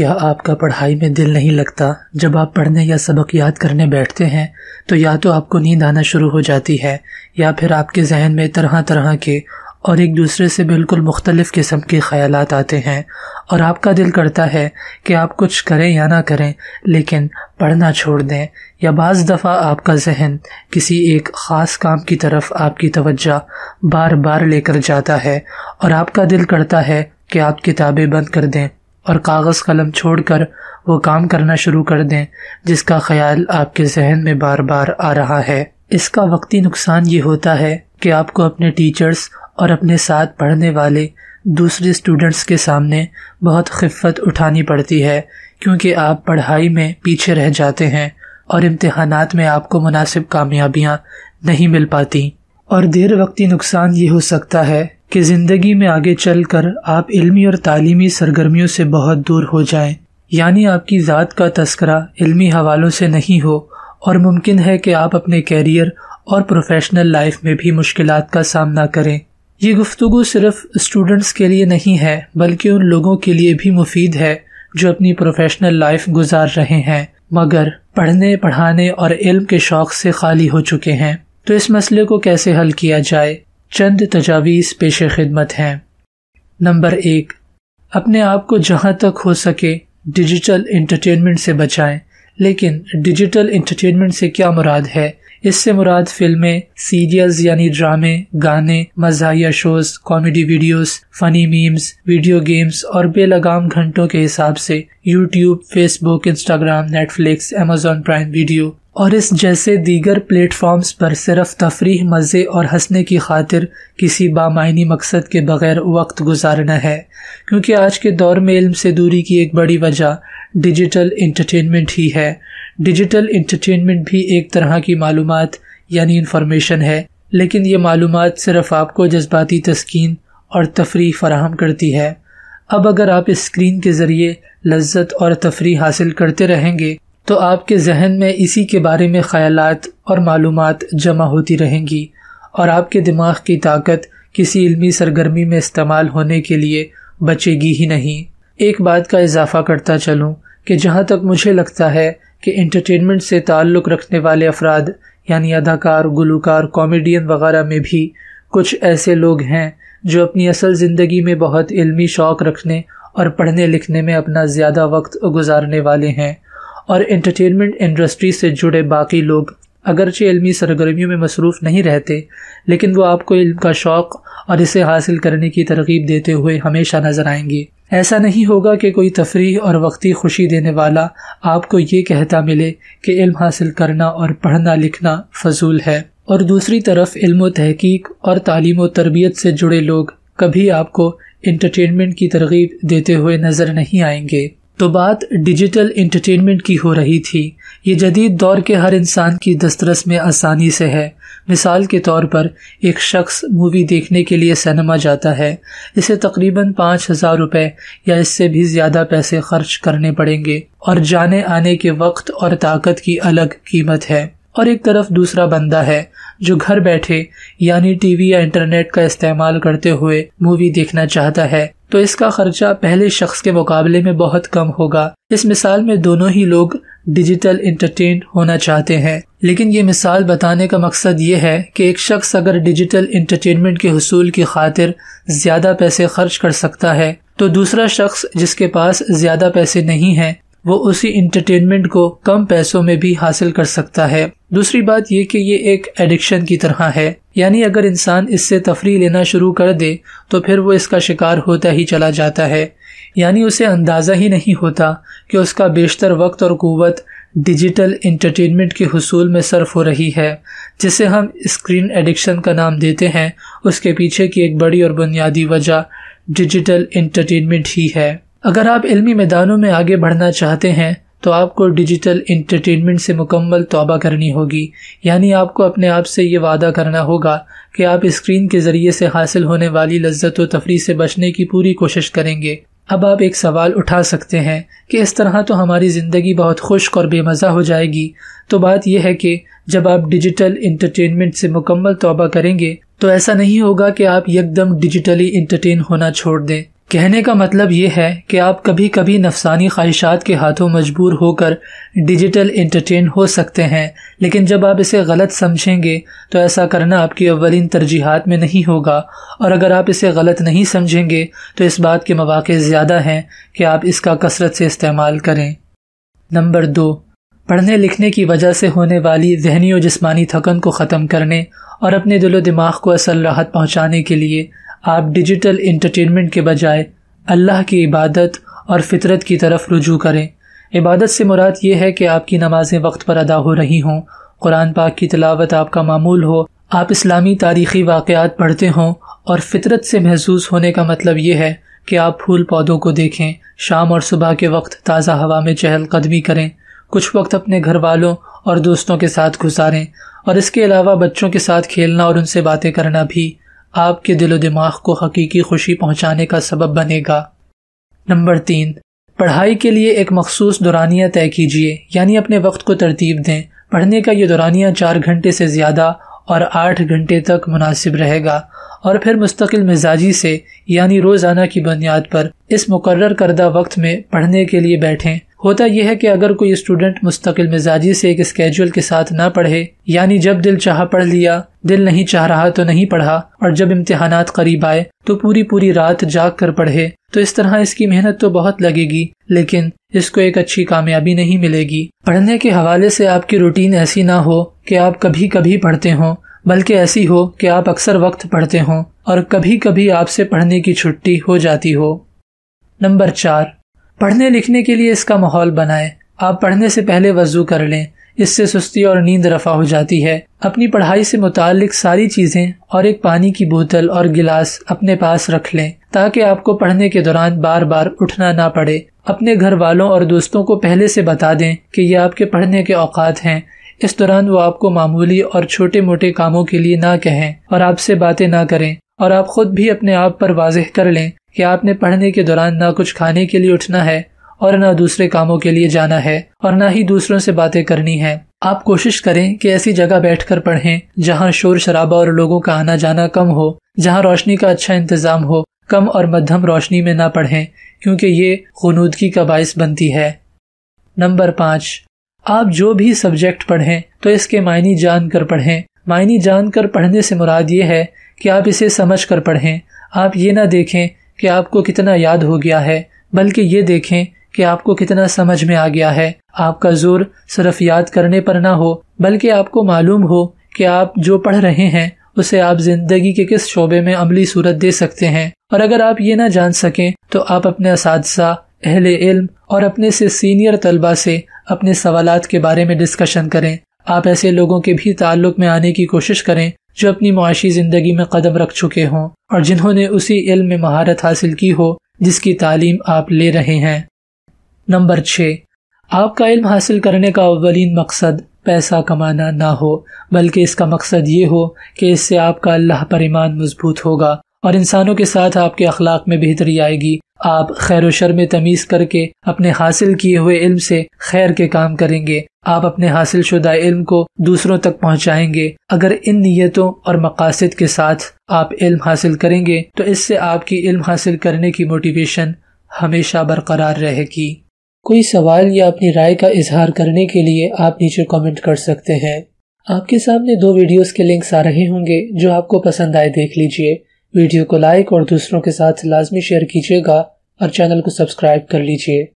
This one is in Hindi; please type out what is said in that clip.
क्या आपका पढ़ाई में दिल नहीं लगता जब आप पढ़ने या सबक याद करने बैठते हैं तो या तो आपको नींद आना शुरू हो जाती है या फिर आपके जहन में तरह तरह के और एक दूसरे से बिल्कुल मुख्तलिफ़ किस्म के ख्याल आते हैं और आपका दिल करता है कि आप कुछ करें या ना करें लेकिन पढ़ना छोड़ दें या बज़ दफ़ा आपका जहन किसी एक ख़ास काम की तरफ आपकी तवज्जा बार बार लेकर जाता है और आपका दिल करता है कि आप किताबें बंद कर दें और कागज़ कलम छोड़कर वो काम करना शुरू कर दें जिसका ख्याल आपके जहन में बार बार आ रहा है इसका वक्ती नुकसान ये होता है कि आपको अपने टीचर्स और अपने साथ पढ़ने वाले दूसरे स्टूडेंट्स के सामने बहुत खिफत उठानी पड़ती है क्योंकि आप पढ़ाई में पीछे रह जाते हैं और इम्तहानात में आपको मुनासिब कामयाबियाँ नहीं मिल पाती और देर वक्ती नुकसान ये हो सकता है कि ज़िंदगी में आगे चलकर आप इल्मी और तालीमी सरगर्मियों से बहुत दूर हो जाएं, यानी आपकी ज़ात का तस्करा इल्मी हवालों से नहीं हो और मुमकिन है कि आप अपने कैरियर और प्रोफेशनल लाइफ में भी मुश्किल का सामना करें ये गुफ्तु सिर्फ स्टूडेंट्स के लिए नहीं है बल्कि उन लोगों के लिए भी मुफीद है जो अपनी प्रोफेशनल लाइफ गुजार रहे हैं मगर पढ़ने पढ़ाने और इल्म के शौक से खाली हो चुके हैं तो इस मसले को कैसे हल किया जाए चंद तजावीज़ पेश खिदमत हैं नंबर एक अपने आप को जहाँ तक हो सके डिजिटल इंटरटेनमेंट से बचाएं लेकिन डिजिटल इंटरटेनमेंट से क्या मुराद है इससे मुराद फिल्में सीरियल्स यानी ड्रामे गाने मजाहिया shows comedy videos, funny memes video games और बेलगाम घंटों के हिसाब से YouTube Facebook Instagram Netflix Amazon Prime Video और इस जैसे दीगर प्लेटफॉर्म्स पर सिर्फ तफरी मज़े और हंसने की खातिर किसी बामायनी मकसद के बगैर वक्त गुजारना है क्योंकि आज के दौर में इल्म से दूरी की एक बड़ी वजह डिजिटल इंटरटेनमेंट ही है डिजिटल इंटरटेनमेंट भी एक तरह की मालूम यानी इंफॉर्मेशन है लेकिन ये मालूम सिर्फ आपको जज्बाती तस्किन और तफरी फराहम करती है अब अगर आप इस स्क्रीन के ज़रिए लज्जत और तफरी हासिल करते रहेंगे तो आपके जहन में इसी के बारे में ख्याल और मालूम जमा होती रहेंगी और आपके दिमाग की ताकत किसी इल्मी सरगर्मी में इस्तेमाल होने के लिए बचेगी ही नहीं एक बात का इजाफा करता चलूँ कि जहाँ तक मुझे लगता है कि इंटरटेनमेंट से ताल्लुक़ रखने वाले अफराद यानी अदाकार गुलकार कॉमेडियन वगैरह में भी कुछ ऐसे लोग हैं जो अपनी असल ज़िंदगी में बहुत इल्मी शौक़ रखने और पढ़ने लिखने में अपना ज़्यादा वक्त गुजारने वाले हैं और एंटरटेनमेंट इंडस्ट्री से जुड़े बाकी लोग अगरचे इलमी सरगर्मियों में मसरूफ़ नहीं रहते लेकिन वो आपको इल्म का शौक़ और इसे हासिल करने की तरकीब देते हुए हमेशा नज़र आएंगे ऐसा नहीं होगा कि कोई तफरी और वक्ती खुशी देने वाला आपको ये कहता मिले कि इल्म हासिल करना और पढ़ना लिखना फजूल है और दूसरी तरफ इल्म तहकीक और तालीम तरबियत से जुड़े लोग कभी आपको इंटरटेनमेंट की तरगीब देते हुए नज़र नहीं आएंगे तो बात डिजिटल इंटरटेनमेंट की हो रही थी ये जदीद दौर के हर इंसान की दस्तरस में आसानी से है मिसाल के तौर पर एक शख्स मूवी देखने के लिए सिनेमा जाता है इसे तकरीबन पाँच हज़ार रुपये या इससे भी ज़्यादा पैसे खर्च करने पड़ेंगे और जाने आने के वक्त और ताकत की अलग कीमत है और एक तरफ दूसरा बंदा है जो घर बैठे यानी टीवी या इंटरनेट का इस्तेमाल करते हुए मूवी देखना चाहता है तो इसका खर्चा पहले शख्स के मुकाबले में बहुत कम होगा इस मिसाल में दोनों ही लोग डिजिटल इंटरटेन होना चाहते हैं लेकिन ये मिसाल बताने का मकसद ये है कि एक शख्स अगर डिजिटल इंटरटेनमेंट के हसूल की खातिर ज़्यादा पैसे खर्च कर सकता है तो दूसरा शख्स जिसके पास ज़्यादा पैसे नहीं है वो उसी इंटरटेनमेंट को कम पैसों में भी हासिल कर सकता है दूसरी बात यह कि ये एक एडिक्शन की तरह है यानी अगर इंसान इससे तफरी लेना शुरू कर दे तो फिर वो इसका शिकार होता ही चला जाता है यानी उसे अंदाज़ा ही नहीं होता कि उसका बेशतर वक्त और क़वत डिजिटल इंटरटेनमेंट के हसूल में सर्फ हो रही है जिसे हम स्क्रीन एडिक्शन का नाम देते हैं उसके पीछे की एक बड़ी और बुनियादी वजह डिजिटल इंटरटेनमेंट ही है अगर आप इल्मी मैदानों में आगे बढ़ना चाहते हैं तो आपको डिजिटल इंटरटेनमेंट से मुकम्मल तौबा करनी होगी यानी आपको अपने आप से ये वादा करना होगा कि आप स्क्रीन के ज़रिए से हासिल होने वाली लज्जत व तफरी से बचने की पूरी कोशिश करेंगे अब आप एक सवाल उठा सकते हैं कि इस तरह तो हमारी ज़िंदगी बहुत खुश्क और बेमज़ा हो जाएगी तो बात यह है कि जब आप डिजिटल इंटरटेनमेंट से मुकम्मल तौबा करेंगे तो ऐसा नहीं होगा कि आप यकदम डिजिटली इंटरटेन होना छोड़ दें कहने का मतलब ये है कि आप कभी कभी नफसानी ख्वाहिशात के हाथों मजबूर होकर डिजिटल इंटरटेन हो सकते हैं लेकिन जब आप इसे गलत समझेंगे तो ऐसा करना आपकी अवलिन तरजीहत में नहीं होगा और अगर आप इसे गलत नहीं समझेंगे तो इस बात के मौाक़े ज़्यादा हैं कि आप इसका कसरत से इस्तेमाल करें नंबर दो पढ़ने लिखने की वजह से होने वाली जहनी और जिसमानी थकन को ख़त्म करने और अपने दिलो दिमाग को असल राहत पहुँचाने के लिए आप डिजिटल इंटरटेनमेंट के बजाय अल्लाह की इबादत और फितरत की तरफ रुजू करें इबादत से मुराद ये है कि आपकी नमाजें वक्त पर अदा हो रही हों कुरान पाक की तलावत आपका मामूल हो आप इस्लामी तारीखी वाक़ात पढ़ते हों और फितरत से महसूस होने का मतलब ये है कि आप फूल पौधों को देखें शाम और सुबह के वक्त ताज़ा हवा में चहलकदमी करें कुछ वक्त अपने घर वालों और दोस्तों के साथ गुजारें और इसके अलावा बच्चों के साथ खेलना और उनसे बातें करना भी आपके दिलो दिमाग को हकीकी खुशी पहुंचाने का सबब बनेगा नंबर तीन पढ़ाई के लिए एक मखसूस दुरानिया तय कीजिए यानी अपने वक्त को तरतीब दें पढ़ने का ये दुरानिया चार घंटे से ज़्यादा और आठ घंटे तक मुनासिब रहेगा और फिर मुस्तकिल मिजाजी से यानी रोज़ाना की बुनियाद पर इस मुकर करदा वक्त में पढ़ने के लिए बैठें होता यह है कि अगर कोई स्टूडेंट मुस्तकिल मिजाजी से एक स्केजुअल के साथ ना पढ़े यानी जब दिल चाह पढ़ लिया दिल नहीं चाह रहा तो नहीं पढ़ा और जब इम्तहान करीब आए तो पूरी पूरी रात जाग कर पढ़े तो इस तरह इसकी मेहनत तो बहुत लगेगी लेकिन इसको एक अच्छी कामयाबी नहीं मिलेगी पढ़ने के हवाले से आपकी रूटीन ऐसी ना हो कि आप कभी कभी पढ़ते हों बल्कि ऐसी हो कि आप अक्सर वक्त पढ़ते हों और कभी कभी आपसे पढ़ने की छुट्टी हो जाती हो नंबर चार पढ़ने लिखने के लिए इसका माहौल बनाए आप पढ़ने से पहले वजू कर लें इससे सुस्ती और नींद रफा हो जाती है अपनी पढ़ाई से मुतालिक सारी चीज़ें और एक पानी की बोतल और गिलास अपने पास रख लें ताकि आपको पढ़ने के दौरान बार बार उठना ना पड़े अपने घर वालों और दोस्तों को पहले से बता दें कि ये आपके पढ़ने के औकात हैं इस दौरान वो आपको मामूली और छोटे मोटे कामों के लिए ना कहें और आपसे बातें ना करें और आप खुद भी अपने आप पर वाजह कर लें कि आपने पढ़ने के दौरान ना कुछ खाने के लिए उठना है और ना दूसरे कामों के लिए जाना है और ना ही दूसरों से बातें करनी है आप कोशिश करें कि ऐसी जगह बैठकर पढ़ें जहां शोर शराबा और लोगों का आना जाना कम हो जहां रोशनी का अच्छा इंतजाम हो कम और मध्यम रोशनी में ना पढ़ें क्योंकि ये खनूदगी का बायस बनती है नंबर पाँच आप जो भी सब्जेक्ट पढ़ें तो इसके मायने जान कर पढ़ें मायने जान कर पढ़ने से मुराद ये है कि आप इसे समझ कर पढ़ें आप ये ना देखें कि आपको कितना याद हो गया है बल्कि ये देखें कि आपको कितना समझ में आ गया है आपका जोर सिर्फ याद करने पर ना हो बल्कि आपको मालूम हो कि आप जो पढ़ रहे हैं उसे आप जिंदगी के किस शोबे में अमली सूरत दे सकते हैं और अगर आप ये ना जान सकें तो आप अपने इसदा अहल इल्म और अपने से सीनियर तलबा से अपने सवाल के बारे में डिस्कशन करें आप ऐसे लोगों के भी ताल्लुक में आने की कोशिश करें जो अपनी मुआशी ज़िंदगी में कदम रख चुके हों और जिन्होंने उसी इल्म में महारत हासिल की हो जिसकी तालीम आप ले रहे हैं नंबर छः आपका इल्म हासिल करने का अवलिन मकसद पैसा कमाना ना हो बल्कि इसका मकसद ये हो कि इससे आपका अल्लाह पर ईमान मजबूत होगा और इंसानों के साथ आपके अखलाक में बेहतरी आएगी आप खैर शर में तमीज़ करके अपने हासिल किए हुए इल्म से खैर के काम करेंगे आप अपने हासिल शुदा इल्म को दूसरों तक पहुंचाएंगे अगर इन नीयतों और मकासद के साथ आप इल्म हासिल करेंगे तो इससे आपकी इल्म हासिल करने की मोटिवेशन हमेशा बरकरार रहेगी कोई सवाल या अपनी राय का इजहार करने के लिए आप नीचे कमेंट कर सकते हैं आपके सामने दो वीडियोस के लिंक्स आ रहे होंगे जो आपको पसंद आए देख लीजिए वीडियो को लाइक और दूसरों के साथ लाजमी शेयर कीजिएगा और चैनल को सब्सक्राइब कर लीजिए